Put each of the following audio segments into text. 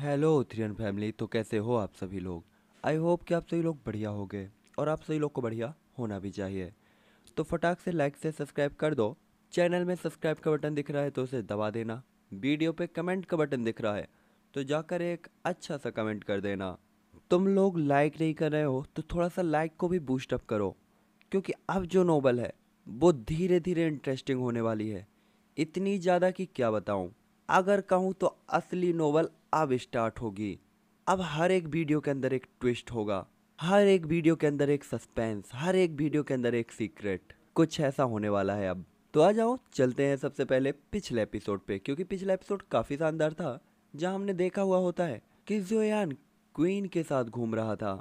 hello थ्रियन family तो कैसे हो आप सभी लोग आई होप कि आप सभी लोग बढ़िया हो गए और आप सभी लोग को बढ़िया होना भी चाहिए तो फटाक से लाइक से सब्सक्राइब कर दो चैनल में सब्सक्राइब का बटन दिख रहा है तो उसे दबा देना वीडियो पे कमेंट का बटन दिख रहा है तो जाकर एक अच्छा सा कमेंट कर देना तुम लोग लाइक नहीं कर रहे हो तो थोड़ा सा लाइक को भी बूस्टअप करो क्योंकि अब जो नोबल है वो धीरे धीरे इंटरेस्टिंग होने वाली है इतनी ज़्यादा कि क्या बताऊँ अगर कहूँ तो असली नोवेल अब स्टार्ट होगी अब हर एक वीडियो के अंदर एक ट्विस्ट होगा हर एक वीडियो के अंदर एक सस्पेंस हर एक वीडियो के अंदर एक सीक्रेट कुछ ऐसा होने वाला है अब तो आ जाओ चलते हैं सबसे पहले पिछले एपिसोड पे क्योंकि पिछला एपिसोड काफ़ी शानदार था जहाँ हमने देखा हुआ होता है कि जोयान क्वीन के साथ घूम रहा था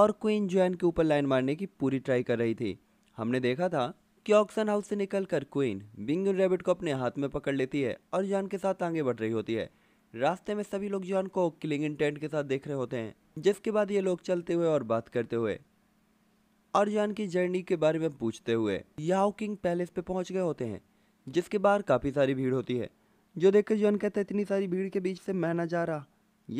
और क्वीन जोयान के ऊपर लाइन मारने की पूरी ट्राई कर रही थी हमने देखा था कि ऑक्शन हाउस से निकलकर क्वीन बिंग रैबिट को अपने हाथ में पकड़ लेती है और जॉन के साथ आगे बढ़ रही होती है रास्ते में सभी लोग जॉन को किलिंग इंटेंट के साथ देख रहे होते हैं जिसके बाद ये लोग चलते हुए और बात करते हुए और जॉन की जर्नी के बारे में पूछते हुए याओ किंग पैलेस पे पहुंच गए होते हैं जिसके बाहर काफ़ी सारी भीड़ होती है जो देखकर जॉन कहते हैं इतनी सारी भीड़ के बीच से मैं ना जा रहा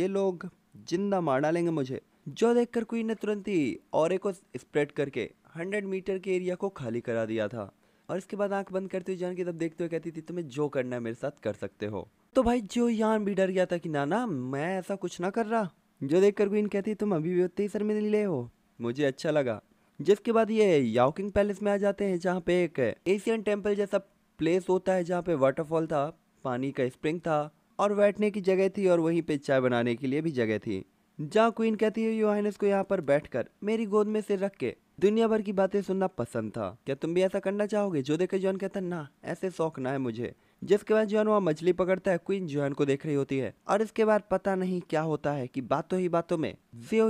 ये लोग जिंदा मार डालेंगे मुझे जो देखकर कोई ने तुरंत ही और को स्प्रेड करके हंड्रेड मीटर के एरिया को खाली करा दिया था और इसके बाद आंख बंद करते हुए जान की तब देखते हुए कहती थी तुम्हें जो करना है मेरे साथ कर सकते हो तो भाई जो यान भी डर गया था कि नाना मैं ऐसा कुछ ना कर रहा जो देख कर क्वीन कहती तुम अभी भी उतने ही ले हो मुझे अच्छा लगा जिसके बाद ये याकिंग पैलेस में आ जाते हैं जहाँ पे एक एशियन टेम्पल जैसा प्लेस होता है जहाँ पे वाटरफॉल था पानी का स्प्रिंग था और बैठने की जगह थी और वहीं पे चाय बनाने के लिए भी जगह थी जहाँ क्वीन कहती है योहानस को यहाँ पर बैठकर मेरी गोद में से रख के दुनिया भर की बातें सुनना पसंद था क्या तुम भी ऐसा करना चाहोगे जो देखे जॉन कहता ना ऐसे शौक ना है मुझे जिसके बाद जॉन वहाँ मछली पकड़ता है क्वीन जॉन को देख रही होती है और इसके बाद पता नहीं क्या होता है कि बातों ही बातों में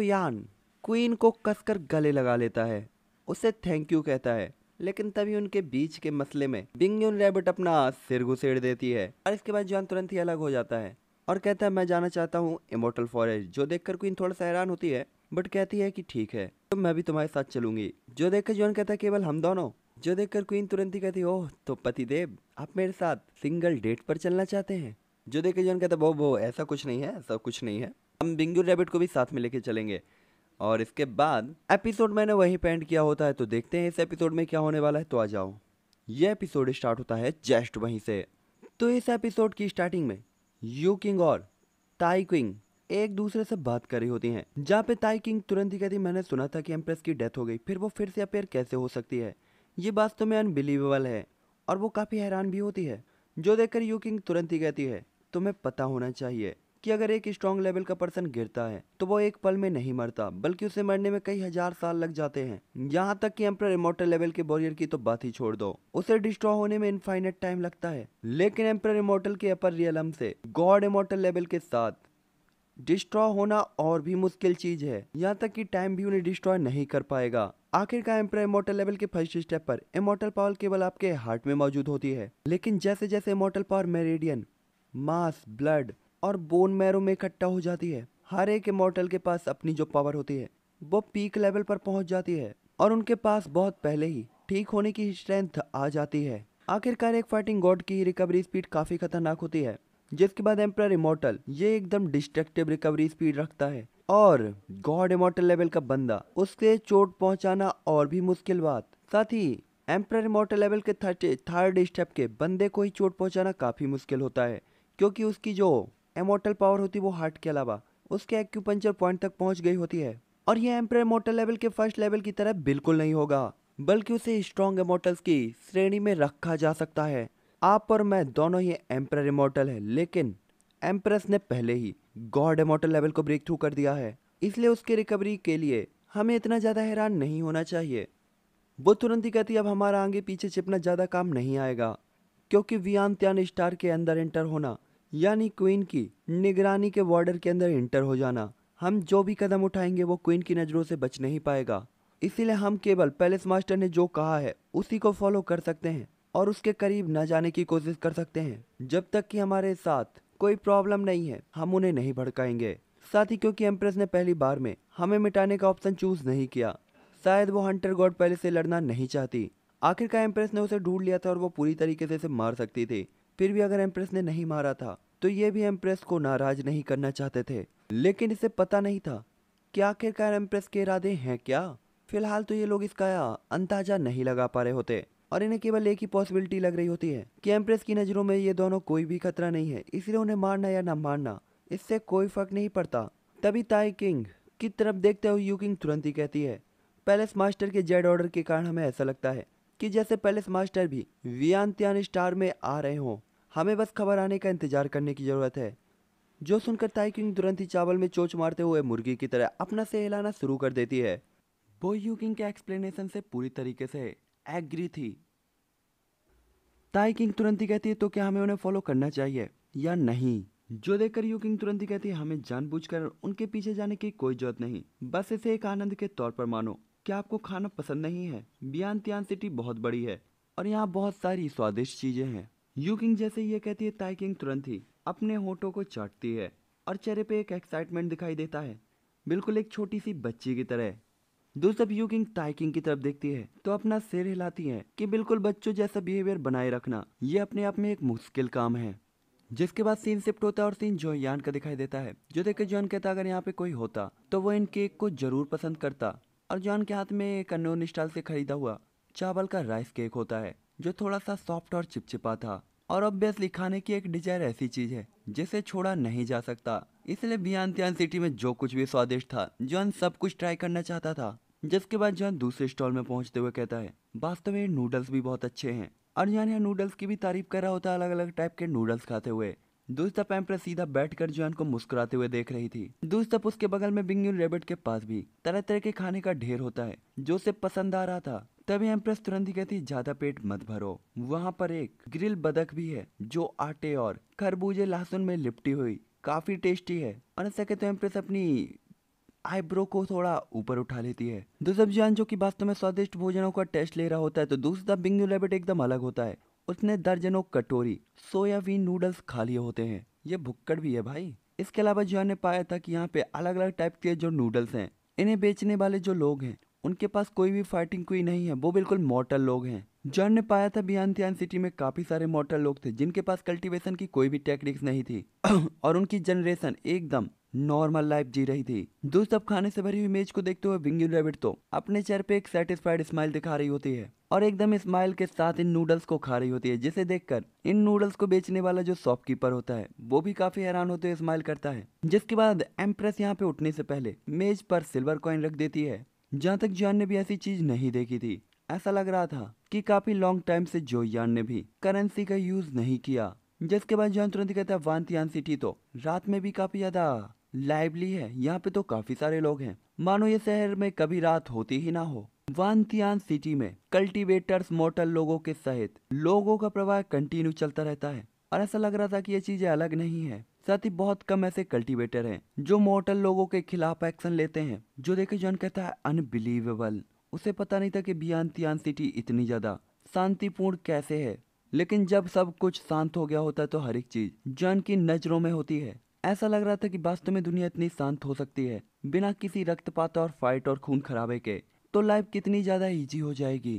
यान क्वीन को कसकर गले लगा लेता है उसे थैंक यू कहता है लेकिन तभी उनके बीच के मसले में बिंग रैबिट अपना सिर घुसेड़ देती है और इसके बाद जॉन तुरंत ही अलग हो जाता है और कहता है मैं जाना चाहता हूँ इमोटल फॉरेस्ट जो देखकर क्वीन थोड़ा सा हैरान होती है बट कहती है कि ठीक है तो मैं भी तुम्हारे साथ चलूंगी जो देखकर जॉन कहता है केवल हम दोनों जो देखकर क्वीन तुरंत ही कहती ओह तो पतिदेव आप मेरे साथ सिंगल डेट पर चलना चाहते हैं जो देखकर जॉन कहता है वो वो ऐसा कुछ नहीं है ऐसा कुछ नहीं है हम बिंगू रैबिट को भी साथ में लेके चलेंगे और इसके बाद एपिसोड मैंने वही पेंट किया होता है तो देखते हैं इस एपिसोड में क्या होने वाला है तो आ जाओ यह एपिसोड स्टार्ट होता है जस्ट वहीं से तो इस एपिसोड की स्टार्टिंग में यू किंग और ताई क्विंग एक दूसरे से बात कर रही होती हैं जहाँ पे ताई किंग तुरंत ही कहती मैंने सुना था कि एम्प्रेस की डेथ हो गई फिर वो फिर से अपेयर कैसे हो सकती है ये बात तो में अनबिलीवेबल है और वो काफ़ी हैरान भी होती है जो देखकर यू किंग तुरंत ही कहती है तुम्हें पता होना चाहिए कि अगर एक स्ट्रॉन्ग लेवल का पर्सन गिरता है तो वो एक पल में नहीं मरता बल्कि उसे मरने में कई हजार साल लग जाते हैं यहाँ तक कि एम्प्रेस इमोटल लेवल के बॉरियर की तो बात ही छोड़ दो उसे डिस्ट्रॉय होने में इनफाइनेट टाइम लगता है लेकिन एम्प्रेस इमोटल के अपर रियलम से गॉड इमोटल लेवल के साथ डिस्ट्रॉय होना और भी मुश्किल चीज है यहाँ तक कि टाइम भी उन्हें डिस्ट्रॉय नहीं कर पाएगा आखिर का एम्पर इमोटल लेवल के फर्स्ट स्टेप पर इमोटल पावर केवल आपके हार्ट में मौजूद होती है लेकिन जैसे जैसे immortal power meridian mass blood और बोन मैरो में इकट्ठा हो जाती है हर एक इमोटल के पास अपनी जो पावर होती है वो पीक लेवल पर पहुंच जाती है और उनके पास बहुत पहले ही ठीक होने की स्ट्रेंथ आ जाती है आखिरकार एक फाइटिंग गॉड की रिकवरी स्पीड काफ़ी खतरनाक होती है जिसके बाद एम्प्रर इमोटल ये एकदम डिस्ट्रक्टिव रिकवरी स्पीड रखता है और गॉड इमोटल लेवल का बंदा उसके चोट पहुंचाना और भी मुश्किल बात साथ ही एम्प्रर इमोटल लेवल के थर्ड स्टेप के बंदे को ही चोट पहुंचाना काफ़ी मुश्किल होता है क्योंकि उसकी जो एमोटल पावर होती है वो हार्ट के अलावा उसके एक्यूपंचर पॉइंट तक पहुंच गई होती है और ये एम्प्रर इमोटल लेवल के फर्स्ट लेवल की तरह बिल्कुल नहीं होगा बल्कि उसे स्ट्रॉन्ग इमोटल्स की श्रेणी में रखा जा सकता है आप और मैं दोनों ही एम्प्रर इमोटल है लेकिन एम्प्रेस ने पहले ही गॉड इमोटल लेवल को ब्रेक थ्रू कर दिया है इसलिए उसके रिकवरी के लिए हमें इतना ज़्यादा हैरान नहीं होना चाहिए वो तुरंत ही कहती अब हमारा आगे पीछे छिपना ज़्यादा काम नहीं आएगा क्योंकि वियान त्यान स्टार के अंदर एंटर होना यानी क्वीन की निगरानी के बॉर्डर के अंदर एंटर हो जाना हम जो भी कदम उठाएंगे वो क्वीन की नज़रों से बच नहीं पाएगा इसीलिए हम केवल पैलेस मास्टर ने जो कहा है उसी को फॉलो कर सकते हैं और उसके करीब न जाने की कोशिश कर सकते हैं जब तक कि हमारे साथ कोई प्रॉब्लम नहीं है हम उन्हें नहीं भड़काएंगे साथ ही क्योंकि एम्प्रेस ने पहली बार में हमें मिटाने का ऑप्शन चूज नहीं किया शायद वो हंटर गॉड पहले से लड़ना नहीं चाहती आखिरकार एम्प्रेस ने उसे ढूंढ लिया था और वो पूरी तरीके से मार सकती थी फिर भी अगर एम्प्रेस ने नहीं मारा था तो ये भी एम्प्रेस को नाराज नहीं करना चाहते थे लेकिन इसे पता नहीं था कि आखिरकार एम्प्रेस के इरादे हैं क्या फिलहाल तो ये लोग इसका अंदाजा नहीं लगा पा रहे होते और इन्हें केवल एक ही पॉसिबिलिटी लग रही होती है कि एम्प्रेस की नज़रों में ये दोनों कोई भी खतरा नहीं है इसलिए उन्हें मारना या ना मारना इससे कोई फर्क नहीं पड़ता तभी ताई किंग की तरफ देखते हुए यू किंग तुरंत ही कहती है पैलेस मास्टर के जेड ऑर्डर के कारण हमें ऐसा लगता है कि जैसे पैलेस मास्टर भी वियान त्यान स्टार में आ रहे हों हमें बस खबर आने का इंतजार करने की ज़रूरत है जो सुनकर ताई किंग तुरंत ही चावल में चोच मारते हुए मुर्गी की तरह अपना से हिलाना शुरू कर देती है वो यू किंग के एक्सप्लेनेशन से पूरी तरीके से एग्री थी ताई किंग तुरंती कहती है तो क्या हमें उन्हें फॉलो करना चाहिए या नहीं जो देखकर यू किंग तुरंती कहती है हमें जानबूझकर उनके पीछे जाने की कोई जरूरत नहीं बस इसे एक आनंद के तौर पर मानो क्या आपको खाना पसंद नहीं है बियान तियान सिटी बहुत बड़ी है और यहाँ बहुत सारी स्वादिष्ट चीजें हैं यू किंग जैसे ये कहती है ताई किंग तुरंत ही अपने होठों को चाटती है और चेहरे पे एक एक्साइटमेंट दिखाई देता है बिल्कुल एक छोटी सी बच्ची की तरह दूसरा यू किंग टाइकिंग की तरफ देखती है तो अपना सिर हिलाती है कि बिल्कुल बच्चों जैसा बिहेवियर बनाए रखना ये अपने आप में एक मुश्किल काम है जिसके बाद सीन शिफ्ट होता है और सीन जोहयान का दिखाई देता है जो देखकर जॉन कहता अगर यहाँ पे कोई होता तो वो इन केक को जरूर पसंद करता और जॉन के हाथ में एक अनोन स्टाल से खरीदा हुआ चावल का राइस केक होता है जो थोड़ा सा सॉफ्ट और चिपचिपा था और ऑब्वियसली खाने की एक डिजायर ऐसी चीज है जिसे छोड़ा नहीं जा सकता इसलिए बियान सिटी में जो कुछ भी स्वादिष्ट था जॉन सब कुछ ट्राई करना चाहता था जिसके बाद जान दूसरे स्टॉल में पहुंचते हुए कहता है वास्तव में नूडल्स भी बहुत अच्छे हैं और जान यहाँ नूडल्स की भी तारीफ कर रहा होता है अलग अलग टाइप के नूडल्स खाते हुए दोस्त पैम्पर सीधा बैठ कर जॉन को मुस्कुराते हुए देख रही थी दोस्त उसके बगल में बिंगयून रेबिट के पास भी तरह तरह के खाने का ढेर होता है जो उसे पसंद आ रहा था तभी एम्प्रेस तुरंत ही कहती ज्यादा पेट मत भरो वहाँ पर एक ग्रिल बदक भी है जो आटे और खरबूजे लहसुन में लिपटी हुई काफी टेस्टी है और ऐसा कहते तो एम्प्रेस अपनी आईब्रो को थोड़ा ऊपर उठा लेती है दुसब जान जो की वास्तव तो में स्वादिष्ट भोजनों का टेस्ट ले रहा होता है तो दूसरा बिंगू रैबिट एकदम अलग होता है उसने दर्जनों कटोरी सोयाबीन नूडल्स खा लिए होते हैं ये भुक्कड़ भी है भाई इसके अलावा जो ने पाया था कि यहाँ पे अलग अलग टाइप के जो नूडल्स हैं इन्हें बेचने वाले जो लोग हैं उनके पास कोई भी फाइटिंग कोई नहीं है वो बिल्कुल मॉटल लोग हैं जॉन ने पाया था बियान थियान सिटी में काफी सारे मॉटल लोग थे जिनके पास कल्टीवेशन की कोई भी टेक्निक्स नहीं थी और उनकी जनरेशन एकदम नॉर्मल लाइफ जी रही थी दोस्त अब खाने से भरी हुई मेज को देखते हुए विंगी रेबिट तो अपने चेहरे पे एक सेटिस्फाइड स्माइल दिखा रही होती है और एकदम स्माइल के साथ इन नूडल्स को खा रही होती है जिसे देखकर इन नूडल्स को बेचने वाला जो शॉपकीपर होता है वो भी काफी हैरान होते हुए स्माइल करता है जिसके बाद एम्प्रेस यहाँ पे उठने से पहले मेज पर सिल्वर कॉइन रख देती है जहाँ तक जॉन ने भी ऐसी चीज नहीं देखी थी ऐसा लग रहा था कि काफी लॉन्ग टाइम से जो यान ने भी करेंसी का यूज नहीं किया जिसके बाद जॉन तुरंत कहता है वान सिटी तो रात में भी काफी ज्यादा लाइवली है यहाँ पे तो काफी सारे लोग हैं मानो ये शहर में कभी रात होती ही ना हो वान सिटी में कल्टीवेटर्स मोटल लोगों के सहित लोगों का प्रवाह कंटिन्यू चलता रहता है और ऐसा लग रहा था कि ये चीजें अलग नहीं है साथ ही बहुत कम ऐसे कल्टीवेटर हैं जो मोटर लोगों के खिलाफ एक्शन लेते हैं जो देखे जॉन कहता है अनबिलीवेबल उसे पता नहीं था कि बियान सिटी इतनी ज्यादा शांतिपूर्ण कैसे है लेकिन जब सब कुछ शांत हो गया होता है तो हर एक चीज जॉन की नजरों में होती है ऐसा लग रहा था कि वास्तव में दुनिया इतनी शांत हो सकती है बिना किसी रक्तपात और फाइट और खून खराबे के तो लाइफ कितनी ज़्यादा ईजी हो जाएगी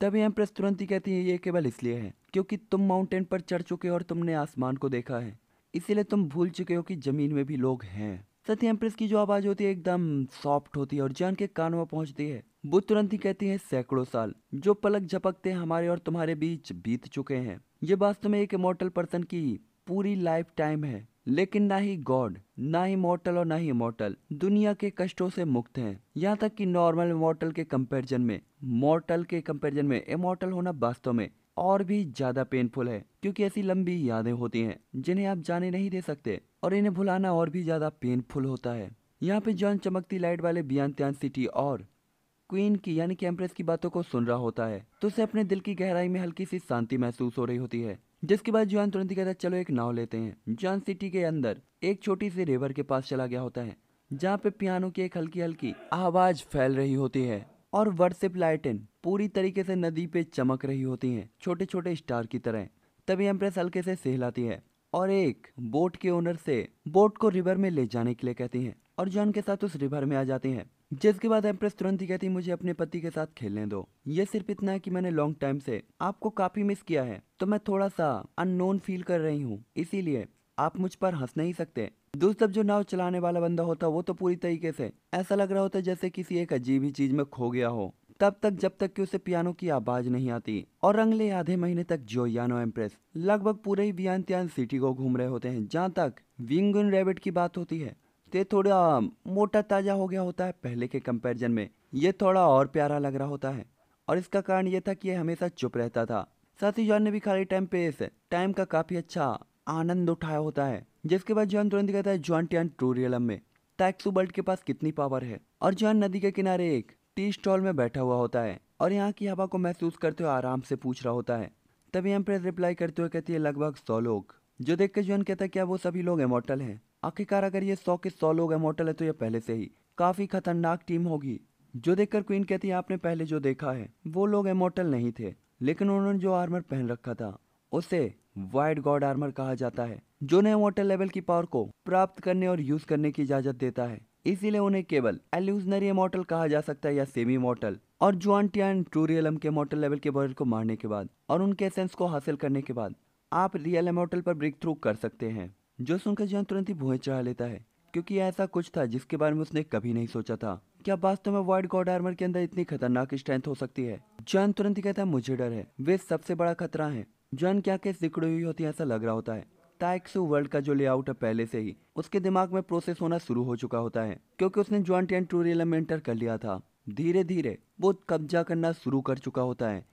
तभी एम्प्रेस तुरंत ही कहती है ये केवल इसलिए है क्योंकि तुम माउंटेन पर चढ़ चुके हो और तुमने आसमान को देखा है इसीलिए तुम भूल चुके हो कि ज़मीन में भी लोग हैं सत्य एम्प्रेस की जो आवाज़ होती है एकदम सॉफ्ट होती है और जान के कानों में पहुंचती है वो तुरंत ही कहती है सैकड़ों साल जो पलक झपकते हमारे और तुम्हारे बीच बीत चुके हैं ये वास्तव में एक इमोटल पर्सन की पूरी लाइफ टाइम है लेकिन ना ही गॉड ना ही मॉर्टल और ना ही इमोर्टल दुनिया के कष्टों से मुक्त हैं यहाँ तक कि नॉर्मल मॉर्टल के कंपैरिजन में मॉर्टल के कंपैरिजन में इमोर्टल होना वास्तव में और भी ज्यादा पेनफुल है क्योंकि ऐसी लंबी यादें होती हैं जिन्हें आप जाने नहीं दे सकते और इन्हें भुलाना और भी ज्यादा पेनफुल होता है यहाँ पे जॉन चमकती लाइट वाले बियान त्यान सिटी और क्वीन की यानी कि एम्प्रेस की बातों को सुन रहा होता है तो उसे अपने दिल की गहराई में हल्की सी शांति महसूस हो रही होती है जिसके बाद जॉन तुरंत ही कहता है चलो एक नाव लेते हैं जॉन सिटी के अंदर एक छोटी सी रिवर के पास चला गया होता है जहाँ पे पियानो की एक हल्की हल्की आवाज फैल रही होती है और वर्सिप लाइटिन पूरी तरीके से नदी पे चमक रही होती है छोटे छोटे स्टार की तरह तभी एम्प्रेस हल्के से सहलाती है और एक बोट के ओनर से बोट को रिवर में ले जाने के लिए कहती है और जॉन के साथ उस रिवर में आ जाती है जिसके बाद एम्प्रेस तुरंत ही कहती मुझे अपने पति के साथ खेलने दो ये सिर्फ इतना है कि मैंने लॉन्ग टाइम से आपको काफी मिस किया है तो मैं थोड़ा सा अननोन फील कर रही हूँ इसीलिए आप मुझ पर हंस नहीं सकते दोस्त जो नाव चलाने वाला बंदा होता वो तो पूरी तरीके से ऐसा लग रहा होता जैसे किसी एक अजीब ही चीज में खो गया हो तब तक जब तक कि उसे पियानो की आवाज नहीं आती और अगले आधे महीने तक जो यानो एम्प्रेस लगभग पूरे ही सिटी को घूम रहे होते हैं जहाँ तक विंगन रेबिट की बात होती है तो ये थोड़ा मोटा ताज़ा हो गया होता है पहले के कंपैरिजन में ये थोड़ा और प्यारा लग रहा होता है और इसका कारण ये था कि यह हमेशा चुप रहता था साथ ही जॉन ने भी खाली टाइम पे इस टाइम का काफ़ी अच्छा आनंद उठाया होता है जिसके बाद जॉन तुरंत कहता है जॉन टन टूरियलम में टैक्सू बल्ट के पास कितनी पावर है और जॉन नदी के किनारे एक टी स्टॉल में बैठा हुआ होता है और यहाँ की हवा को महसूस करते हुए आराम से पूछ रहा होता है तभी एम्प्रेस रिप्लाई करते हुए कहती है लगभग सौ लोग जो देख के जॉन कहता है क्या वो सभी लोग इमोटल हैं आखिरकार अगर ये सौ के सौ लोग इमोटल है तो यह पहले से ही काफी खतरनाक टीम होगी जो देखकर क्वीन कहती है आपने पहले जो देखा है वो लोग इमोटल नहीं थे लेकिन उन्होंने जो आर्मर पहन रखा था उसे वाइट गॉड आर्मर कहा जाता है जो ने इमोटल लेवल की पावर को प्राप्त करने और यूज करने की इजाजत देता है इसीलिए उन्हें केवल एल्यूजनरी इमोटल कहा जा सकता है या सेमी मॉटल और जुआन ट्रू रियलम के इमोटल लेवल के बॉर्डर को मारने के बाद और उनके सेंस को हासिल करने के बाद आप रियल इमोटल पर ब्रेक थ्रू कर सकते हैं जो सुनकर जॉन तुरंत ही भुएं चढ़ा लेता है क्योंकि ऐसा कुछ था जिसके बारे में उसने कभी नहीं सोचा था क्या वास्तव में वाइट गॉड आर्मर के अंदर इतनी खतरनाक स्ट्रेंथ हो सकती है जॉन तुरंत ही कहता है मुझे डर है वे सबसे बड़ा खतरा है जॉन क्या के सिकड़ी हुई होती है ऐसा लग रहा होता है टाइक्सू वर्ल्ड का जो लेआउट है पहले से ही उसके दिमाग में प्रोसेस होना शुरू हो चुका होता है क्योंकि उसने जॉन्ट एंड टूरियल में एंटर कर लिया था धीरे धीरे वो कब्जा करना शुरू कर चुका होता है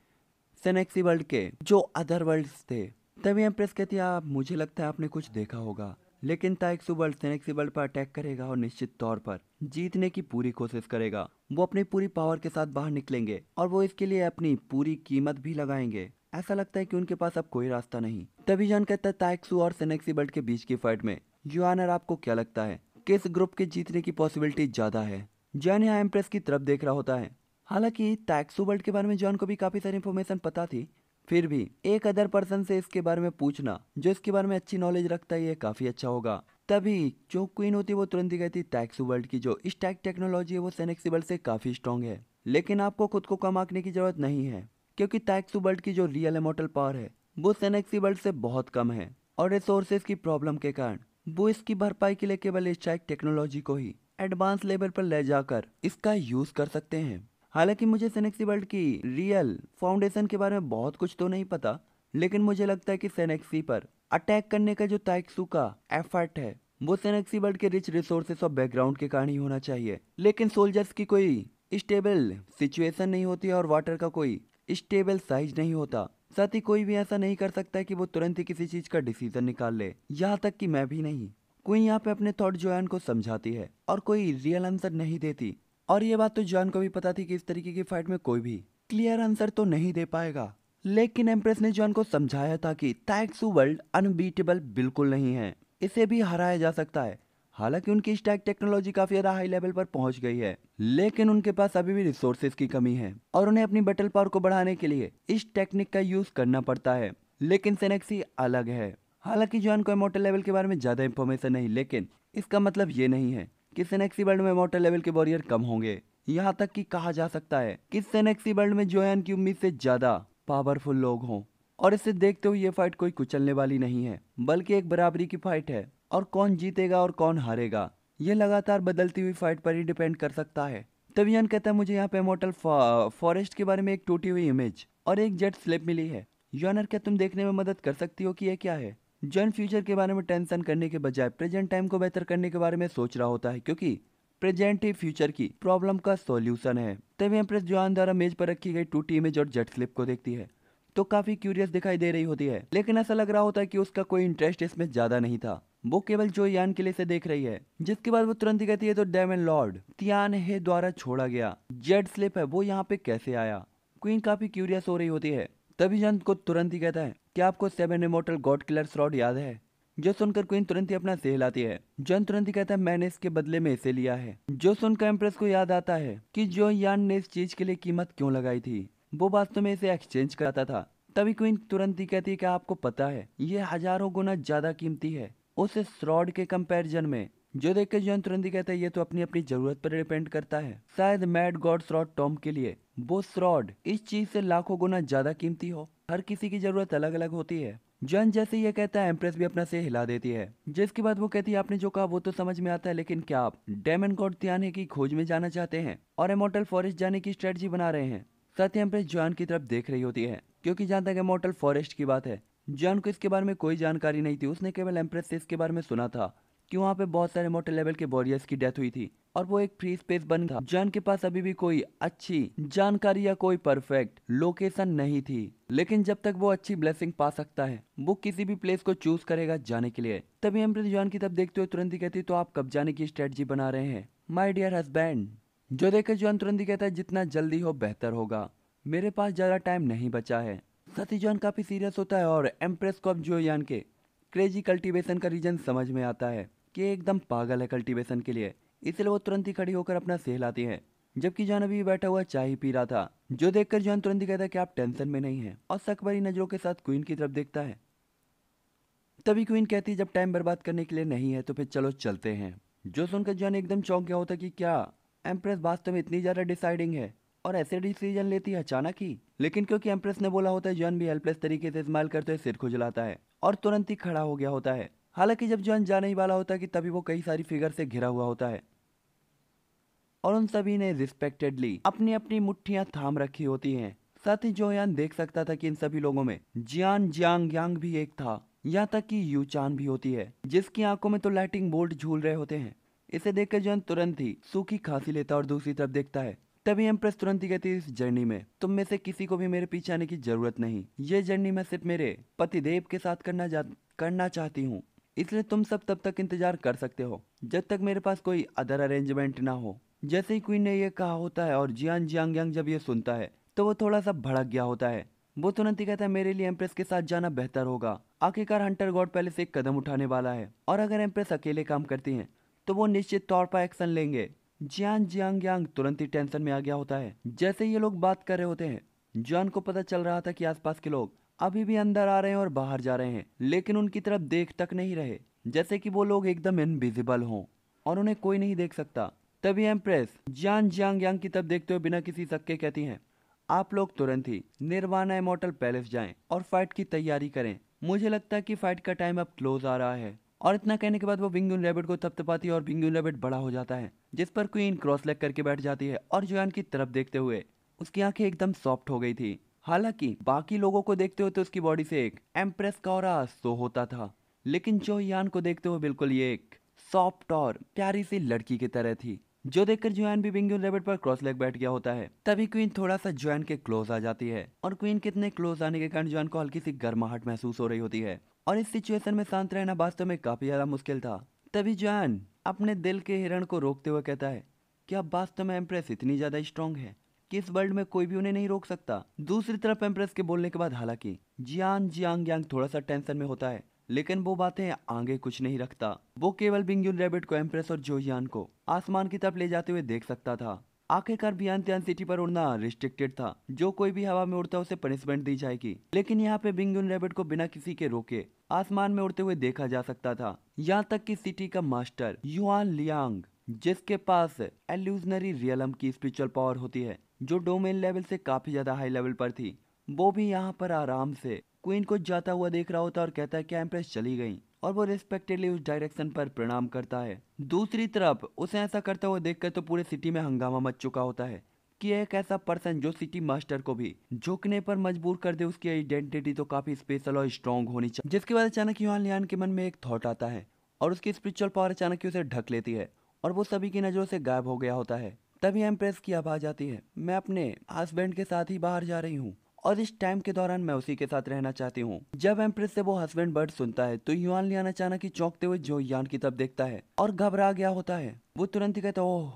सेनेक्सी वर्ल्ड के जो अदर वर्ल्ड थे तभी एम्प्रेस कहती है आप मुझे लगता है आपने कुछ देखा होगा लेकिन ताइक्सुबल्ट सेनेक्सीबल्ट पर अटैक करेगा और निश्चित तौर पर जीतने की पूरी कोशिश करेगा वो अपनी पूरी पावर के साथ बाहर निकलेंगे और वो इसके लिए अपनी पूरी कीमत भी लगाएंगे ऐसा लगता है कि उनके पास अब कोई रास्ता नहीं तभी जान कहता है ताइक्सू और सेनेक्सीबल्ट के बीच की फाइट में आनर आपको क्या लगता है किस ग्रुप के जीतने की पॉसिबिलिटी ज्यादा है जॉन यहाँ एम्प्रेस की तरफ देख रहा होता है हालांकि टैक्सू वर्ल्ड के बारे में जॉन को भी काफी सारी इन्फॉर्मेशन पता थी फिर भी एक अदर पर्सन से इसके बारे में पूछना जो इसके बारे में अच्छी नॉलेज रखता है ये काफ़ी अच्छा होगा तभी जो क्वीन होती है वो तुरंत ही कहती टैक्स वर्ल्ड की जो इस टैक टेक्नोलॉजी है वो सेनेक्सी से काफ़ी स्ट्रॉन्ग है लेकिन आपको खुद को कम आंकने की जरूरत नहीं है क्योंकि टैक्स वर्ल्ड की जो रियल इमोटल पावर है वो सेनेक्सी से बहुत कम है और रिसोर्सेज की प्रॉब्लम के कारण वो इसकी भरपाई के लिए केवल इस टैक टेक्नोलॉजी को ही एडवांस लेवल पर ले जाकर इसका यूज़ कर सकते हैं हालांकि मुझे सेनेक्सी वर्ल्ड की रियल फाउंडेशन के बारे में बहुत कुछ तो नहीं पता लेकिन मुझे लगता है कि सेनेक्सी पर अटैक करने का जो ताइक्सू का एफर्ट है वो सेनेक्सी वर्ल्ड के रिच रिसोर्सेस और बैकग्राउंड के कारण ही होना चाहिए लेकिन सोल्जर्स की कोई स्टेबल सिचुएशन नहीं होती और वाटर का कोई स्टेबल साइज नहीं होता साथ ही कोई भी ऐसा नहीं कर सकता कि वो तुरंत ही किसी चीज का डिसीजन निकाल ले यहाँ तक कि मैं भी नहीं कोई यहाँ पे अपने थॉट जोयन को समझाती है और कोई रियल आंसर नहीं देती और ये बात तो जॉन को भी पता थी कि इस तरीके की फाइट में कोई भी क्लियर आंसर तो नहीं दे पाएगा लेकिन एम्प्रेस ने जॉन को समझाया था कि टैक्सू वर्ल्ड अनबीटेबल बिल्कुल नहीं है इसे भी हराया जा सकता है हालांकि उनकी स्टैक टेक्नोलॉजी काफी ज्यादा हाई लेवल पर पहुंच गई है लेकिन उनके पास अभी भी रिसोर्सेज की कमी है और उन्हें अपनी बटल पावर को बढ़ाने के लिए इस टेक्निक का यूज करना पड़ता है लेकिन सेनेक्सी अलग है हालांकि जॉन को इमोटल लेवल के बारे में ज्यादा इन्फॉर्मेशन नहीं लेकिन इसका मतलब ये नहीं है कि सेनेक्सी वर्ल्ड में मोटर लेवल के वॉरियर कम होंगे यहाँ तक कि कहा जा सकता है कि सेनेक्सी वर्ल्ड में जोयन की उम्मीद से ज्यादा पावरफुल लोग हों और इसे देखते हुए ये फाइट कोई कुचलने वाली नहीं है बल्कि एक बराबरी की फाइट है और कौन जीतेगा और कौन हारेगा ये लगातार बदलती हुई फाइट पर ही डिपेंड कर सकता है तवियन कहता है मुझे यहाँ पे मोटल फॉरेस्ट के बारे में एक टूटी हुई इमेज और एक जेट स्लिप मिली है योनर क्या तुम देखने में मदद कर सकती हो कि यह क्या है जन फ्यूचर के बारे में टेंशन करने के बजाय प्रेजेंट टाइम को बेहतर करने के बारे में सोच रहा होता है क्योंकि प्रेजेंट ही फ्यूचर की प्रॉब्लम का सॉल्यूशन है तभी एम्प्रेस जोहान द्वारा मेज पर रखी गई टूटी इमेज और जेट स्लिप को देखती है तो काफी क्यूरियस दिखाई दे रही होती है लेकिन ऐसा लग रहा होता है कि उसका कोई इंटरेस्ट इसमें ज्यादा नहीं था वो केवल जो यान के लिए से देख रही है जिसके बाद वो तुरंत ही कहती है तो डेमन लॉर्ड तियान हे द्वारा छोड़ा गया जेड स्लिप है वो यहाँ पे कैसे आया क्वीन काफी क्यूरियस हो रही होती है तभी जन को तुरंत ही कहता है क्या आपको seven immortal god killer sword याद है जो सुनकर क्वीन तुरंत ही अपना सिर हिलाती है जॉन तुरंत ही कहता है मैंने इसके बदले में इसे लिया है जो सुनकर एम्प्रेस को याद आता है कि जो यान ने इस चीज के लिए कीमत क्यों लगाई थी वो वास्तव में इसे एक्सचेंज कराता था तभी क्वीन तुरंत ही कहती है कि आपको पता है ये हजारों गुना ज्यादा कीमती है उस स्रॉड के कंपैरिजन में जो देख के जॉन तुरंत ही कहता है ये तो अपनी अपनी जरूरत पर डिपेंड करता है शायद मैड गॉड स्रॉड टॉम के लिए वो स्रॉड इस चीज से लाखों गुना ज्यादा कीमती हो हर किसी की ज़रूरत अलग अलग होती है जॉन जैसे ये कहता है एम्प्रेस भी अपना से हिला देती है जिसके बाद वो कहती है आपने जो कहा वो तो समझ में आता है लेकिन क्या आप डेमन गॉड त्याने की खोज में जाना चाहते हैं और एमोटल फॉरेस्ट जाने की स्ट्रेटजी बना रहे हैं साथ ही एम्प्रेस जॉन की तरफ देख रही होती है क्योंकि जहाँ तक एमोटल फॉरेस्ट की बात है जॉन को इसके बारे में कोई जानकारी नहीं थी उसने केवल एम्प्रेस से इसके बारे में सुना था कि वहाँ पे बहुत सारे मोटे लेवल के वॉरियर्स की डेथ हुई थी और वो एक फ्री स्पेस बन था जॉन के पास अभी भी कोई अच्छी जानकारी या कोई परफेक्ट लोकेशन नहीं थी लेकिन जब तक वो अच्छी ब्लेसिंग पा सकता है वो किसी भी प्लेस को चूज करेगा जाने के लिए तभी अमृत जॉन की तब देखते हुए तुरंत ही कहती तो आप कब जाने की स्ट्रेटजी बना रहे हैं माई डियर हस्बैंड जो देखकर जॉन तुरंत ही कहता है जितना जल्दी हो बेहतर होगा मेरे पास ज़्यादा टाइम नहीं बचा है सती जॉन काफ़ी सीरियस होता है और एम्प्रेस को अब जो यान के क्रेजी कल्टीवेशन का रीजन समझ में आता है कि एकदम पागल है कल्टीवेशन के लिए इसलिए वो तुरंत ही खड़ी होकर अपना सहलाती है जबकि जॉन अभी बैठा हुआ चाय ही पी रहा था जो देखकर जॉन तुरंत ही कहता है कि आप टेंशन में नहीं हैं और शक भरी नज़रों के साथ क्वीन की तरफ देखता है तभी क्वीन कहती है जब टाइम बर्बाद करने के लिए नहीं है तो फिर चलो चलते हैं जो सुनकर जॉन एकदम चौंक गया होता कि क्या एम्प्रेस वास्तव में इतनी ज़्यादा डिसाइडिंग है और ऐसे डिसीजन लेती है अचानक ही लेकिन क्योंकि एम्प्रेस ने बोला होता है जॉन भी हेल्पलेस तरीके से स्माइल करते हुए सिर खुजलाता है और तुरंत ही खड़ा हो गया होता है हालांकि जब जॉन जाने ही वाला होता है कि तभी वो कई सारी फिगर से घिरा हुआ होता है और उन सभी ने रिस्पेक्टेडली अपनी अपनी मुठ्ठियां थाम रखी होती हैं साथ ही जोयान देख सकता था कि इन सभी लोगों में जियान जियांग यांग भी एक था यहाँ तक कि यूचान भी होती है जिसकी आंखों में तो लाइटिंग बोल्ट झूल रहे होते हैं इसे देखकर जॉन तुरंत ही सूखी खांसी लेता और दूसरी तरफ देखता है तभी हम प्रेस तुरंत ही गए इस जर्नी में तुम में से किसी को भी मेरे पीछे आने की जरूरत नहीं ये जर्नी मैं सिर्फ मेरे देव के साथ करना जा करना चाहती हूँ इसलिए तुम सब तब तक इंतजार कर सकते हो जब तक मेरे पास कोई अदर अरेंजमेंट ना हो जैसे ही क्वीन ने यह कहा होता है और जियान जियांग यांग जब यह सुनता है तो वो थोड़ा सा भड़क गया होता है वो तुरंत ही कहता है मेरे लिए एम्प्रेस के साथ जाना बेहतर होगा आखिरकार हंटर गॉड पहले से एक कदम उठाने वाला है और अगर एम्प्रेस अकेले काम करती हैं तो वो निश्चित तौर पर एक्शन लेंगे जियान जियांग यांग तुरंत ही टेंशन में आ गया होता है जैसे ये लोग बात कर रहे होते हैं जियान को पता चल रहा था कि आसपास के लोग अभी भी अंदर आ रहे हैं और बाहर जा रहे हैं लेकिन उनकी तरफ देख तक नहीं रहे जैसे कि वो लोग एकदम इनविजिबल हों और उन्हें कोई नहीं देख सकता तभी एम्प्रेस जियान जियांग यांग की तरफ देखते हुए बिना किसी सक्के कहती है आप लोग तुरंत ही निर्वाणा इमोटल पैलेस जाएं और फाइट की तैयारी करें मुझे लगता है कि फाइट का टाइम अब क्लोज आ रहा है और इतना कहने के बाद वो विंगुन रैबिट को थपथपाती है और विंगुन रैबिट बड़ा हो जाता है जिस पर क्वीन क्रॉस लेग करके बैठ जाती है और जोयान की तरफ देखते हुए उसकी आंखें एकदम सॉफ्ट हो गई थी हालांकि बाकी लोगों को देखते हुए तो उसकी बॉडी से एक एम्प्रेस का और सो तो होता था लेकिन जो यान को देखते हुए बिल्कुल ये एक सॉफ्ट और प्यारी सी लड़की की तरह थी जो देखकर जोयान भी बिंगुल रेबिट पर क्रॉस लेग बैठ गया होता है तभी क्वीन थोड़ा सा जोयान के क्लोज आ जाती है और क्वीन कितने क्लोज आने के कारण जोयान को हल्की सी गर्माहट महसूस हो रही होती है और इस सिचुएशन में शांत रहना वास्तव में काफ़ी ज़्यादा मुश्किल था तभी जॉन अपने दिल के हिरण को रोकते हुए कहता है कि अब वास्तव में एम्प्रेस इतनी ज़्यादा स्ट्रांग है कि इस वर्ल्ड में कोई भी उन्हें नहीं रोक सकता दूसरी तरफ एम्प्रेस के बोलने के बाद हालांकि जियान जियांग यांग थोड़ा सा टेंशन में होता है लेकिन वो बातें आगे कुछ नहीं रखता वो केवल बिंगुल रेबिट को एम्प्रेस और यान को आसमान की तरफ ले जाते हुए देख सकता था आखिरकार बियान त्यान सिटी पर उड़ना रिस्ट्रिक्टेड था जो कोई भी हवा में उड़ता उसे पनिशमेंट दी जाएगी लेकिन यहाँ पे बिंगुल रेबिट को बिना किसी के रोके आसमान में उड़ते हुए देखा जा सकता था यहाँ तक कि सिटी का मास्टर युआन लियांग जिसके पास एल्यूजनरी रियलम की स्पिरिचुअल पावर होती है जो डोमेन लेवल से काफी ज्यादा हाई लेवल पर थी वो भी यहाँ पर आराम से क्वीन को जाता हुआ देख रहा होता और कहता है कि एम्प्रेस चली गई और वो रिस्पेक्टेडली उस डायरेक्शन पर प्रणाम करता है दूसरी तरफ उसे ऐसा करता हुआ देखकर तो पूरे सिटी में हंगामा मच चुका होता है कि एक ऐसा पर्सन जो सिटी मास्टर को भी झुकने पर मजबूर कर दे उसकी आइडेंटिटी तो काफी स्पेशल और स्ट्रांग होनी चाहिए जिसके बाद अचानक युवा लियान के मन में एक थॉट आता है और उसकी स्पिरिचुअल पावर अचानक उसे ढक लेती है और वो सभी की नजरों से गायब हो गया होता है तभी एम्प्रेस की आवाज आती है मैं अपने हस्बैंड के साथ ही बाहर जा रही हूँ और इस टाइम के दौरान मैं उसी के साथ रहना चाहती हूँ जब एम्प्रेस से वो हस्बैंड बर्ड सुनता है तो युवान लियान अचानक ही चौंकते हुए जो यान की तरफ देखता है और घबरा गया होता है वो तुरंत ही कहता ओह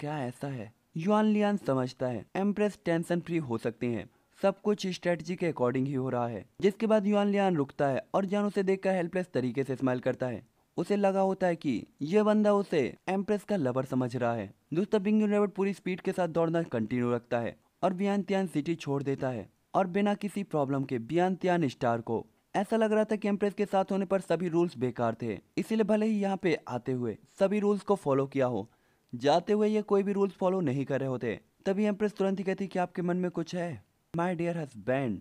क्या ऐसा है युआन लियान समझता है एम्प्रेस टेंशन फ्री हो सकते हैं सब कुछ स्ट्रेटजी के अकॉर्डिंग ही हो रहा है जिसके बाद युआन लियान रुकता है और जान उसे देखकर हेल्पलेस तरीके से स्माइल करता है उसे लगा होता है कि यह बंदा उसे एम्प्रेस का लवर समझ रहा है दोस्तों बिंग यूनिवर्ट पूरी स्पीड के साथ दौड़ना कंटिन्यू रखता है और बियान त्यान सिटी छोड़ देता है और बिना किसी प्रॉब्लम के बियान त्यान स्टार को ऐसा लग रहा था कि एम्प्रेस के साथ होने पर सभी रूल्स बेकार थे इसीलिए भले ही यहाँ पे आते हुए सभी रूल्स को फॉलो किया हो जाते हुए ये कोई भी रूल्स फॉलो नहीं कर रहे होते तभी एम्प्रेस तुरंत ही कहती कि आपके मन में कुछ है माई डियर हस्बैंड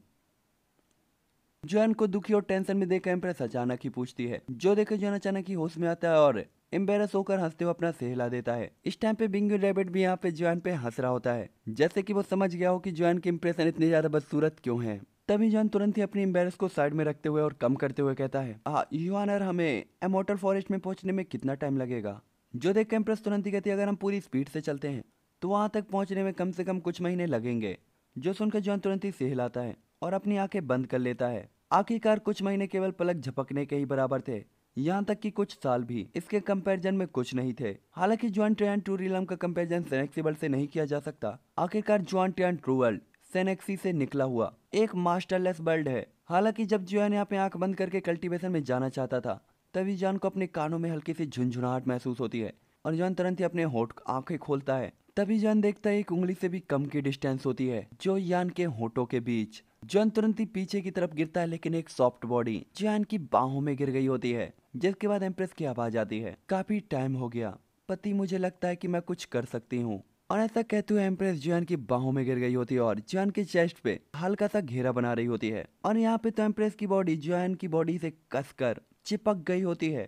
जोन को दुखी और टेंशन में देख एम्प्रेस अचानक ही पूछती है जो देखकर जोन अचानक ही होश में आता है और एम्बेरस होकर हंसते हुए अपना सहला देता है इस टाइम पे बिंग रैबिट भी यहाँ पे जोन पे हंस रहा होता है जैसे कि वो समझ गया हो कि जोन के इम्प्रेशन इतने ज्यादा बदसूरत क्यों है तभी जॉन तुरंत ही अपनी एम्बेरस को साइड में रखते हुए और कम करते हुए कहता है यू हमें एमोटर फॉरेस्ट में पहुंचने में कितना टाइम लगेगा जो देख कैंप्रस तुरंत ही कहती है अगर हम पूरी स्पीड से चलते हैं तो वहाँ तक पहुँचने में कम से कम कुछ महीने लगेंगे जो सुनकर जॉन तुरंत ही सहलाता है और अपनी आंखें बंद कर लेता है आखिरकार कुछ महीने केवल पलक झपकने के ही बराबर थे यहाँ तक कि कुछ साल भी इसके कंपैरिजन में कुछ नहीं थे हालांकि जॉन टू रिलम का कंपैरिजन सेनेक्सीबल से नहीं किया जा सकता आखिरकार जॉन ट्रू वर्ल्ड सेनेक्सी से निकला हुआ एक मास्टरलेस वर्ल्ड है हालांकि जब जॉन यहाँ पे आंख बंद करके कल्टीवेशन में जाना चाहता था तभी जान को अपने कानों में हल्की सी झुंझुनाहट महसूस होती है और जान तुरंत ही अपने होठ आंखें खोलता है तभी जान देखता है एक उंगली से भी कम की डिस्टेंस होती है जो यान के होठों के बीच जान तुरंत ही पीछे की तरफ गिरता है लेकिन एक सॉफ्ट बॉडी जान की बाहों में गिर गई होती है जिसके बाद एम्प्रेस की आवाज आती है काफी टाइम हो गया पति मुझे लगता है कि मैं कुछ कर सकती हूँ और ऐसा कहते हुए एम्प्रेस जॉन की बाहों में गिर गई होती है और जैन के चेस्ट पे हल्का सा घेरा बना रही होती है और यहाँ पे तो एम्प्रेस की बॉडी जॉन की बॉडी से कसकर चिपक गई होती है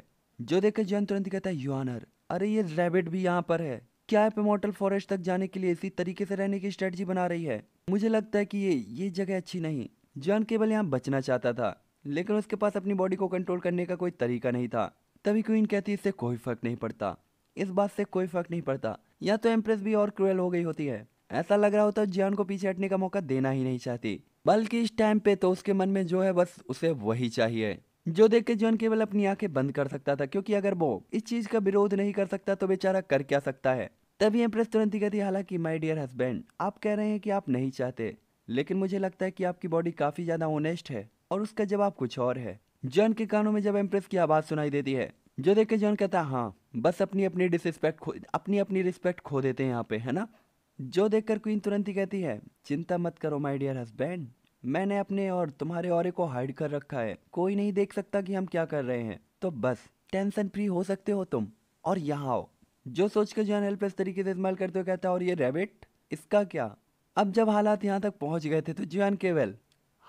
जो देखकर जयन तुरंत कहता है युआनर अरे ये रैबिट भी यहाँ पर है क्या आप इमोटल फॉरेस्ट तक जाने के लिए इसी तरीके से रहने की स्ट्रेटजी बना रही है मुझे लगता है कि ये ये जगह अच्छी नहीं जॉन केवल यहाँ बचना चाहता था लेकिन उसके पास अपनी बॉडी को कंट्रोल करने का कोई तरीका नहीं था तभी क्वीन कहती इससे कोई फर्क नहीं पड़ता इस बात से कोई फर्क नहीं पड़ता या तो एम्प्रेस भी और क्रूएल हो गई होती है ऐसा लग रहा होता जॉन को पीछे हटने का मौका देना ही नहीं चाहती बल्कि इस टाइम पे तो उसके मन में जो है बस उसे वही चाहिए जो देख के जॉन केवल अपनी आंखें बंद कर सकता था क्योंकि अगर वो इस चीज का विरोध नहीं कर सकता तो बेचारा कर क्या सकता है तभी एम्प्रेस तुरंत ही कहती हालांकि माय डियर हस्बैंड आप कह रहे हैं कि आप नहीं चाहते लेकिन मुझे लगता है कि आपकी बॉडी काफी ज्यादा ओनेस्ट है और उसका जवाब कुछ और है जॉन के कानों में जब एम्प्रेस की आवाज सुनाई देती है जो देख के जॉन कहता हाँ बस अपनी अपनी डिसरिस्पेक्ट अपनी अपनी रिस्पेक्ट खो देते हैं यहाँ पे है ना जो देखकर क्वीन तुरंत ही कहती है चिंता मत करो माय डियर हस्बैंड मैंने अपने और तुम्हारे और को हाइड कर रखा है कोई नहीं देख सकता कि हम क्या कर रहे हैं तो बस टेंशन फ्री हो सकते हो तुम और यहाँ आओ जो सोच कर जॉन हेल्पलेस तरीके से इस्तेमाल करते हुए कहता है और ये रेबिट इसका क्या अब जब हालात यहाँ तक पहुँच गए थे तो जॉन केवल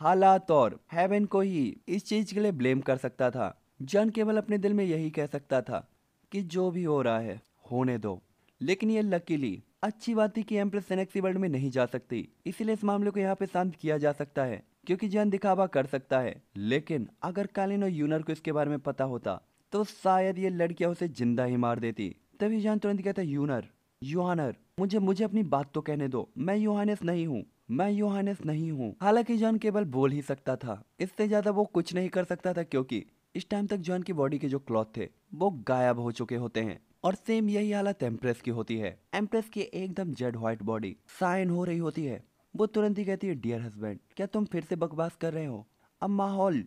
हालात और हेवन को ही इस चीज़ के लिए ब्लेम कर सकता था जॉन केवल अपने दिल में यही कह सकता था कि जो भी हो रहा है होने दो लेकिन ये लकीली अच्छी बात थी कि एम प्लस सेनेक्सी वर्ल्ड में नहीं जा सकती इसलिए इस मामले को यहाँ पे शांत किया जा सकता है क्योंकि जैन दिखावा कर सकता है लेकिन अगर कालिन और यूनर को इसके बारे में पता होता तो शायद ये लड़कियां उसे जिंदा ही मार देती तभी जैन तुरंत कहता यूनर यूहानर मुझे मुझे अपनी बात तो कहने दो मैं यूहानस नहीं हूँ मैं यूहानस नहीं हूँ हालांकि जॉन केवल बोल ही सकता था इससे ज्यादा वो कुछ नहीं कर सकता था क्योंकि इस टाइम तक जॉन की बॉडी के जो क्लॉथ थे वो गायब हो चुके होते हैं और सेम यही हालत एम्प्रेस की होती है एम्प्रेस की एकदम जेड व्हाइट बॉडी साइन हो रही होती है वो तुरंत ही कहती है डियर हस्बैंड क्या तुम फिर से बकवास कर रहे हो अब माहौल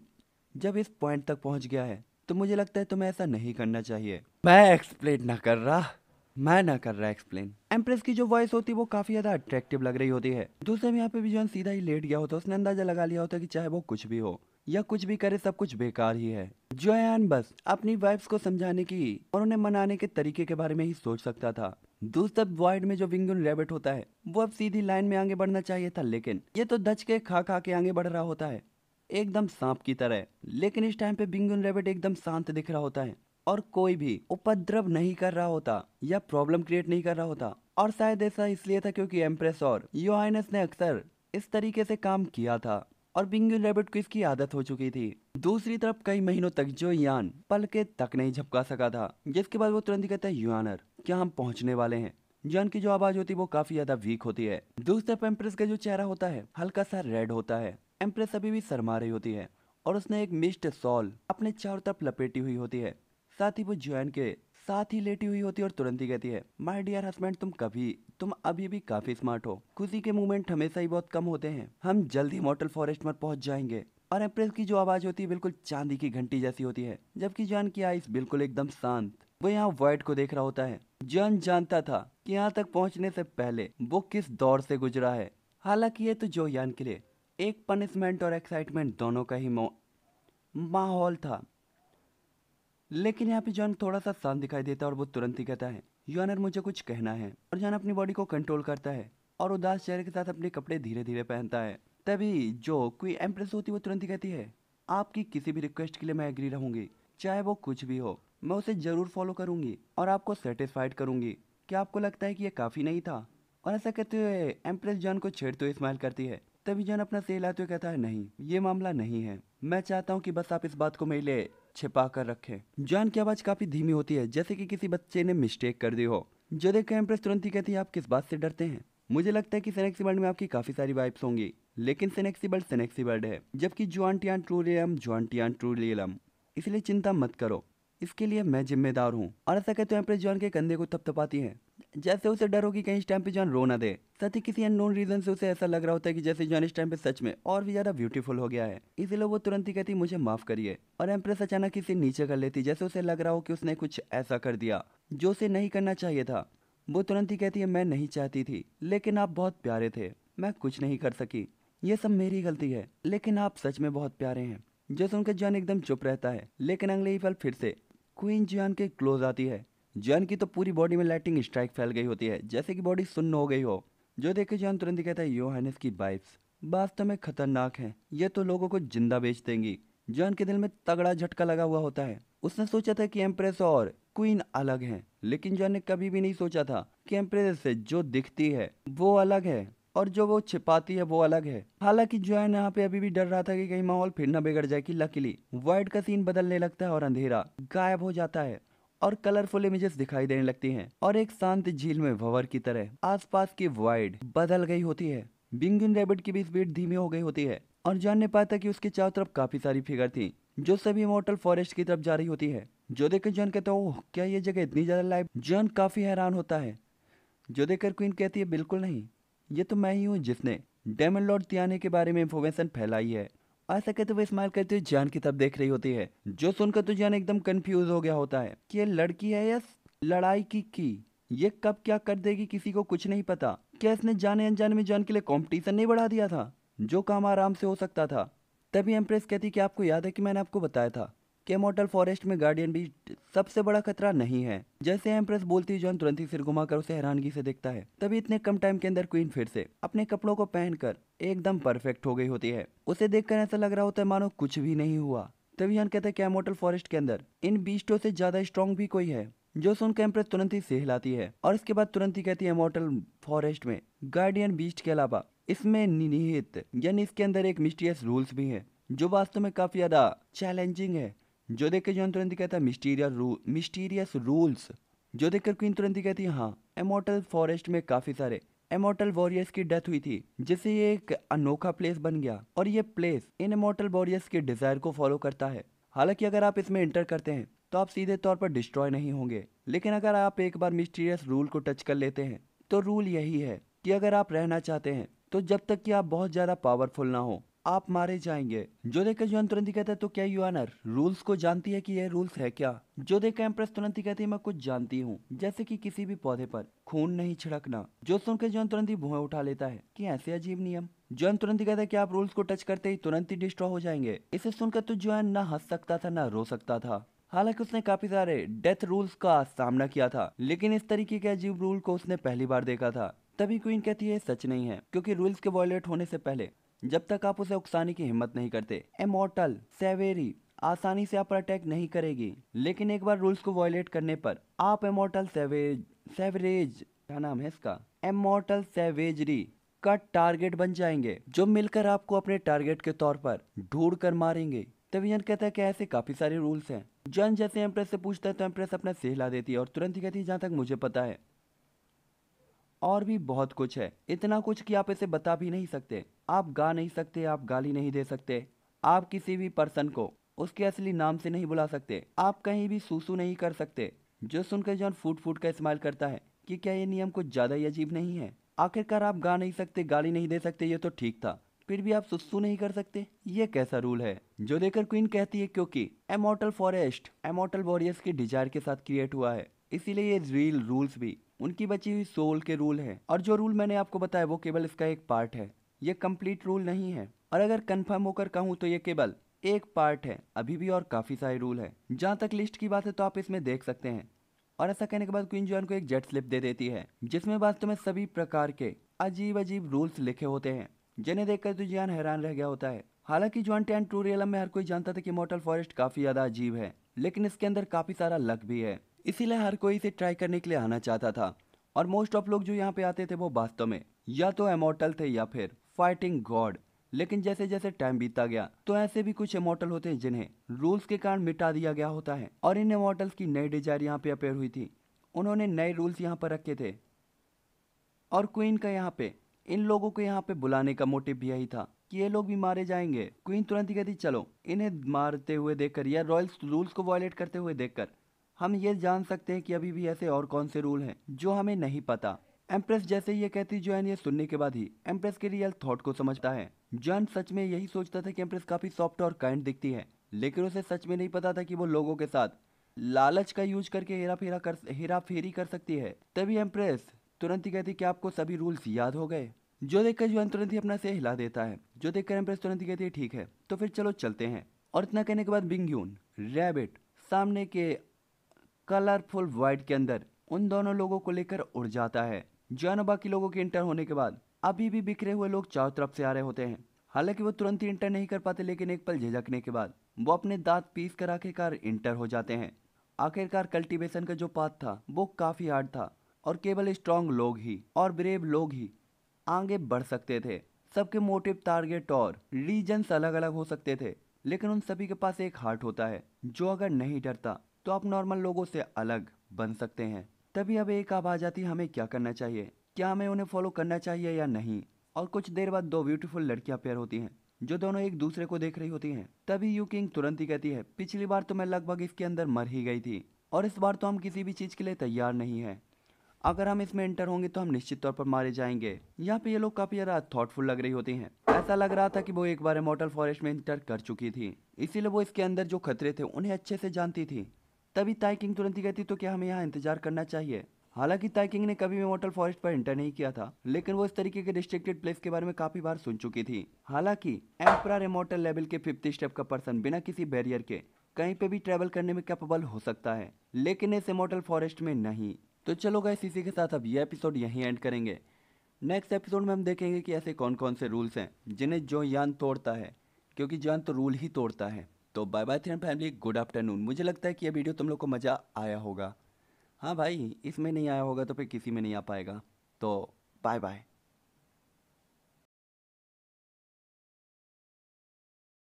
जब इस पॉइंट तक पहुंच गया है तो मुझे लगता है तुम्हें ऐसा नहीं करना चाहिए मैं एक्सप्लेन ना कर रहा मैं ना कर रहा एक्सप्लेन एम्प्रेस की जो वॉइस होती है वो काफी ज्यादा अट्रैक्टिव लग रही होती है दूसरे में यहाँ पे भी जो सीधा ही लेट गया होता है उसने अंदाजा लगा लिया होता है कि चाहे वो कुछ भी हो या कुछ भी करे सब कुछ बेकार ही है जोयान बस अपनी वाइफ्स को समझाने की और उन्हें मनाने के तरीके के बारे में ही सोच सकता था दूसरा वॉइड में जो विंगुन रेबिट होता है वो अब सीधी लाइन में आगे बढ़ना चाहिए था लेकिन ये तो दच के खा खा के आगे बढ़ रहा होता है एकदम सांप की तरह लेकिन इस टाइम पे बिंगुन रेबिट एकदम शांत दिख रहा होता है और कोई भी उपद्रव नहीं कर रहा होता या प्रॉब्लम क्रिएट नहीं कर रहा होता और शायद ऐसा इसलिए था क्योंकि एम्प्रेस और योहाइनस ने अक्सर इस तरीके से काम किया था और बिंगो रैबिट को इसकी आदत हो चुकी थी दूसरी तरफ कई महीनों तक जो यान पल के तक नहीं झपका सका था जिसके बाद वो तुरंत ही कहता है यूनर क्या हम पहुंचने वाले हैं जान की जो आवाज होती है वो काफी ज्यादा वीक होती है दूसरी तरफ एम्प्रेस का जो चेहरा होता है हल्का सा रेड होता है एम्प्रेस अभी भी शर्मा रही होती है और उसने एक मिस्ट सॉल अपने चारों तरफ लपेटी हुई होती है साथ ही वो जॉन के साथ ही लेटी हुई होती है और तुरंत ही कहती है माई डियर हस्बैंड तुम कभी तुम अभी भी काफी स्मार्ट हो खुशी के मूवमेंट हमेशा ही बहुत कम होते हैं हम जल्दी मॉटल फॉरेस्ट में पहुंच जाएंगे और एम्प्रेस की जो आवाज होती है बिल्कुल चांदी की घंटी जैसी होती है जबकि जॉन की आइस बिल्कुल एकदम शांत वो यहाँ वर्ड को देख रहा होता है जॉन जानता था कि यहाँ तक पहुँचने से पहले वो किस दौर से गुजरा है हालांकि ये तो जो यान के लिए एक पनिशमेंट और एक्साइटमेंट दोनों का ही माहौल था लेकिन यहाँ पे जॉन थोड़ा सा शांत दिखाई देता है और वो तुरंत ही कहता है योनर मुझे कुछ कहना है और जॉन अपनी बॉडी को कंट्रोल करता है और उदास चेहरे के साथ अपने कपड़े धीरे धीरे पहनता है तभी जो कोई एम्प्रेस होती वो तुरंत ही कहती है आपकी किसी भी रिक्वेस्ट के लिए मैं एग्री रहूंगी चाहे वो कुछ भी हो मैं उसे ज़रूर फॉलो करूंगी और आपको सेटिस्फाइड करूंगी क्या आपको लगता है कि ये काफ़ी नहीं था और ऐसा कहते हुए एम्प्रेस जॉन को छेड़ते तो हुए स्माइल करती है तभी जॉन अपना सेल आते हुए कहता है नहीं ये मामला नहीं है मैं चाहता हूँ कि बस आप इस बात को मेरे लिए छिपा कर रखें जान की आवाज़ काफ़ी धीमी होती है जैसे कि किसी बच्चे ने मिस्टेक कर दी हो जो देख एम्प्रेस तुरंत ही कहती है आप किस बात से डरते हैं मुझे लगता है कि सेनेक्सी वर्ल्ड में आपकी काफ़ी सारी वाइब्स होंगी लेकिन सेनेक्सी वर्ल्ड सेनेक्सी वर्ल्ड है जबकि जुआनटियान ट्रूलियम ट्रू ट्रूलियम इसलिए चिंता मत करो इसके लिए मैं जिम्मेदार हूँ और ऐसा कहते हैं जॉन के कंधे को थपथपाती है जैसे उसे डर हो कि कहीं इस टाइम पे जॉन रो ना दे साथ ही किसी अननोन रीजन से उसे ऐसा लग रहा होता है कि जैसे जॉन इस टाइम पे सच में और भी ज्यादा ब्यूटीफुल हो गया है इसीलिए वो तुरंत ही कहती मुझे माफ करिए और एम्प्रेस अचानक किसी नीचे कर लेती जैसे उसे लग रहा हो कि उसने कुछ ऐसा कर दिया जो उसे नहीं करना चाहिए था वो तुरंत ही कहती है मैं नहीं चाहती थी लेकिन आप बहुत प्यारे थे मैं कुछ नहीं कर सकी ये सब मेरी गलती है लेकिन आप सच में बहुत प्यारे हैं जो सुनकर जॉन एकदम चुप रहता है लेकिन अगले ही पल फिर से क्वीन जियान के क्लोज आती है जैन की तो पूरी बॉडी में लाइटिंग स्ट्राइक फैल गई होती है जैसे कि बॉडी सुन्न हो गई हो जो देखे जॉन तुरंत कहता है योहानस की वाइफ्स वास्तव में खतरनाक है ये तो लोगों को जिंदा बेच देंगी जैन के दिल में तगड़ा झटका लगा हुआ होता है उसने सोचा था कि एम्प्रेस और क्वीन अलग हैं लेकिन जॉन ने कभी भी नहीं सोचा था कि एम्प्रेस से जो दिखती है वो अलग है और जो वो छिपाती है वो अलग है हालांकि जॉन यहाँ पे अभी भी डर रहा था कि कहीं माहौल फिर ना बिगड़ जाए कि लकीली वाइट का सीन बदलने लगता है और अंधेरा गायब हो जाता है और कलरफुल इमेजेस दिखाई देने लगती हैं और एक शांत झील में भवर की तरह आसपास की वाइड बदल गई होती है बिंगिन रैबिट की भी स्पीड धीमी हो गई होती है और जान ने पाया था कि उसके चारों तरफ काफी सारी फिगर थी जो सभी मोटल फॉरेस्ट की तरफ जा रही होती है जो देखकर जॉन कहता है क्या ये जगह इतनी ज्यादा लाइव जॉन काफी हैरान होता है जो देखकर क्वीन कहती है बिल्कुल नहीं ये तो मैं ही हूँ जिसने डेमन लॉर्ड तियाने के बारे में इंफॉर्मेशन फैलाई है ऐसा कहते हुए स्माइल करते हुए जान की तब देख रही होती है जो सुनकर तो जान एकदम कंफ्यूज हो गया होता है कि ये लड़की है या लड़ाई की की ये कब क्या कर देगी किसी को कुछ नहीं पता क्या इसने जाने अनजाने में जान के लिए कॉम्पिटिशन नहीं बढ़ा दिया था जो काम आराम से हो सकता था तभी एम्प्रेस कहती कि आपको याद है कि मैंने आपको बताया था केमोटल फॉरेस्ट में गार्डियन भी सबसे बड़ा खतरा नहीं है जैसे एम्प्रेस बोलती है जॉन तुरंत ही सिर घुमाकर उसे हैरानगी से देखता है तभी इतने कम टाइम के अंदर क्वीन फिर से अपने कपड़ों को पहनकर एकदम परफेक्ट हो गई होती है उसे देखकर ऐसा लग रहा होता है मानो कुछ भी नहीं हुआ तभी हन कहता है कैमोटल फॉरेस्ट के अंदर इन बीस्टों से ज्यादा स्ट्रॉन्ग भी कोई है जो सुनकर एम्प्रेस तुरंत ही सहलाती है और इसके बाद तुरंत ही कहती है मॉटल फॉरेस्ट में गार्डियन बीस्ट के अलावा इसमें निहित यानी इसके अंदर एक मिस्टीरियस रूल्स भी है जो वास्तव में काफी ज्यादा चैलेंजिंग है जोधेकर जॉन तुरंत कहता है मिस्टीरियस रूल मिस्टीरियस रूल्स जोधेकर क्वीन तुरंत कहती है हाँ एमोटल फॉरेस्ट में काफ़ी सारे एमोटल वॉरियर्स की डेथ हुई थी जिससे ये एक अनोखा प्लेस बन गया और ये प्लेस इन एमोटल वॉरियर्स के डिजायर को फॉलो करता है हालांकि अगर आप इसमें इंटर करते हैं तो आप सीधे तौर पर डिस्ट्रॉय नहीं होंगे लेकिन अगर आप एक बार मिस्टीरियस रूल को टच कर लेते हैं तो रूल यही है कि अगर आप रहना चाहते हैं तो जब तक कि आप बहुत ज़्यादा पावरफुल ना हो आप मारे जाएंगे जो देखकर जॉन तुरंत ही कहता है तो क्या यूनर रूल्स को जानती है कि ये रूल्स है क्या जो देखकर एम्प्रेस तुरंत ही कहती है मैं कुछ जानती हूँ जैसे कि किसी भी पौधे पर खून नहीं छिड़कना जो सुनकर जो तुरंत ही भुआ उठा लेता है कि ऐसे अजीब नियम जोन तुरंत ही कहता है कि आप रूल्स को टच करते ही तुरंत ही डिस्ट्रॉ हो जाएंगे इसे सुनकर तो जोन न हंस सकता था न रो सकता था हालांकि उसने काफी सारे डेथ रूल्स का सामना किया था लेकिन इस तरीके के अजीब रूल को उसने पहली बार देखा था तभी क्वीन कहती है सच नहीं है क्योंकि रूल्स के वॉयलेट होने से पहले जब तक आप उसे उकसाने की हिम्मत नहीं करते एमोटल सेवेरी आसानी से आप पर अटैक नहीं करेगी लेकिन एक बार रूल्स को वॉयलेट करने पर आप एमोटल सेवेज सेवरेज क्या नाम है इसका एमोटल सेवेजरी का टारगेट बन जाएंगे जो मिलकर आपको अपने टारगेट के तौर पर ढूंढ कर मारेंगे तवियन कहता है कि ऐसे काफी सारे रूल्स हैं जन जैसे एम्प्रेस से पूछता है तो एम्प्रेस अपना सहला देती है और तुरंत ही कहती है जहाँ तक मुझे पता है और भी बहुत कुछ है इतना कुछ कि आप इसे बता भी नहीं सकते आप गा नहीं सकते आप गाली नहीं दे सकते आप किसी भी पर्सन को उसके असली नाम से नहीं बुला सकते आप कहीं भी सूसू नहीं कर सकते जो सुनकर जॉन फूट फूट का इस्तेमाल करता है कि क्या ये नियम कुछ ज़्यादा ही अजीब नहीं है आखिरकार आप गा नहीं सकते गाली नहीं दे सकते ये तो ठीक था फिर भी आप सुसु नहीं कर सकते ये कैसा रूल है जो देखकर क्वीन कहती है क्योंकि एमोटल फॉरेस्ट एमोटल वॉरियर्स के डिजायर के साथ क्रिएट हुआ है इसीलिए ये रियल रूल्स भी उनकी बची हुई सोल के रूल है और जो रूल मैंने आपको बताया वो केवल इसका एक पार्ट है ये कंप्लीट रूल नहीं है और अगर कंफर्म होकर कहूँ तो ये केवल एक पार्ट है अभी भी और काफ़ी सारे रूल है जहाँ तक लिस्ट की बात है तो आप इसमें देख सकते हैं और ऐसा कहने के बाद क्वीन जॉन को एक जेट स्लिप दे देती है जिसमें वास्तव में सभी प्रकार के अजीब अजीब रूल्स लिखे होते हैं जिन्हें देखकर तो जियान हैरान रह गया होता है हालांकि जॉन टैन टूरियलम में हर कोई जानता था कि मोटल फॉरेस्ट काफ़ी ज़्यादा अजीब है लेकिन इसके अंदर काफ़ी सारा लक भी है इसीलिए हर कोई इसे ट्राई करने के लिए आना चाहता था और मोस्ट ऑफ लोग जो यहाँ पे आते थे वो वास्तव में या तो एमोटल थे या फिर फाइटिंग गॉड लेकिन जैसे जैसे टाइम बीता गया तो ऐसे भी कुछ इमोटल होते हैं जिन्हें रूल्स के कारण मिटा दिया गया होता है और इन इमोटल्स की नई डिजायर यहाँ पे अपेयर हुई थी उन्होंने नए रूल्स यहाँ पर रखे थे और क्वीन का यहाँ पे इन लोगों को यहाँ पे बुलाने का मोटिव भी यही था कि ये लोग भी मारे जाएंगे क्वीन तुरंत ही कहती चलो इन्हें मारते हुए देखकर या रॉयल्स रूल्स को वायलेट करते हुए देखकर हम ये जान सकते हैं कि अभी भी ऐसे और कौन से रूल हैं जो हमें नहीं पता एम्प्रेस जैसे ये कहती जॉन ये सुनने के बाद ही एम्प्रेस के रियल थॉट को समझता है जॉन सच में यही सोचता था कि एम्प्रेस काफ़ी सॉफ्ट और काइंड दिखती है लेकिन उसे सच में नहीं पता था कि वो लोगों के साथ लालच का यूज करके हेरा फेरा कर हेरा फेरी कर सकती है तभी एम्प्रेस तुरंत ही कहती कि आपको सभी रूल्स याद हो गए जो देखकर जॉन तुरंत ही अपना से हिला देता है जो देखकर एम्प्रेस तुरंत ही कहती है ठीक है तो फिर चलो चलते हैं और इतना कहने के बाद बिंग रैबिट सामने के कलरफुल वर्ल्ड के अंदर उन दोनों लोगों को लेकर उड़ जाता है जानोबा बाकी लोगों के इंटर होने के बाद अभी भी बिखरे हुए लोग चारों तरफ से आ रहे होते हैं हालांकि वो तुरंत ही इंटर नहीं कर पाते लेकिन एक पल झिझकने के बाद वो अपने दांत पीस कर आखिरकार इंटर हो जाते हैं आखिरकार कल्टीवेशन का जो पाथ था वो काफी हार्ड था और केवल स्ट्रांग लोग ही और ब्रेव लोग ही आगे बढ़ सकते थे सबके मोटिव टारगेट और रीजन अलग अलग हो सकते थे लेकिन उन सभी के पास एक हार्ट होता है जो अगर नहीं डरता तो आप नॉर्मल लोगों से अलग बन सकते हैं तभी अब एक आवाज़ आती हमें क्या करना चाहिए क्या हमें उन्हें फॉलो करना चाहिए या नहीं और कुछ देर बाद दो ब्यूटीफुल लड़कियां पेयर होती हैं जो दोनों एक दूसरे को देख रही होती हैं तभी यू किंग तुरंत ही कहती है पिछली बार तो मैं लगभग इसके अंदर मर ही गई थी और इस बार तो हम किसी भी चीज़ के लिए तैयार नहीं है अगर हम इसमें एंटर होंगे तो हम निश्चित तौर पर मारे जाएंगे यहाँ पे ये लोग काफी ज़्यादा थॉटफुल लग रही होती हैं ऐसा लग रहा था कि वो एक बार इमोटल फॉरेस्ट में इंटर कर चुकी थी इसीलिए वो इसके अंदर जो खतरे थे उन्हें अच्छे से जानती थी तभी ताइकिंग तुरंत ही कहती तो क्या हमें यहाँ इंतजार करना चाहिए हालांकि ताइकिंग ने कभी भी मोटल फॉरेस्ट पर इंटर नहीं किया था लेकिन वो इस तरीके के रिस्ट्रिक्टेड प्लेस के बारे में काफी बार सुन चुकी थी हालांकि एम्परा इमोटल लेवल के फिफ्थ स्टेप का पर्सन बिना किसी बैरियर के कहीं पे भी ट्रेवल करने में कैपेबल हो सकता है लेकिन इस इमोटल फॉरेस्ट में नहीं तो चलो गए इसी के साथ अब ये एपिसोड यहीं एंड करेंगे नेक्स्ट एपिसोड में हम देखेंगे कि ऐसे कौन कौन से रूल्स हैं जिन्हें जो यान तोड़ता है क्योंकि जान तो रूल ही तोड़ता है तो बाय बाय थिरन फैमिली गुड आफ्टरनून मुझे लगता है कि यह वीडियो तुम लोग को मज़ा आया होगा हाँ भाई इसमें नहीं आया होगा तो फिर किसी में नहीं आ पाएगा तो बाय बाय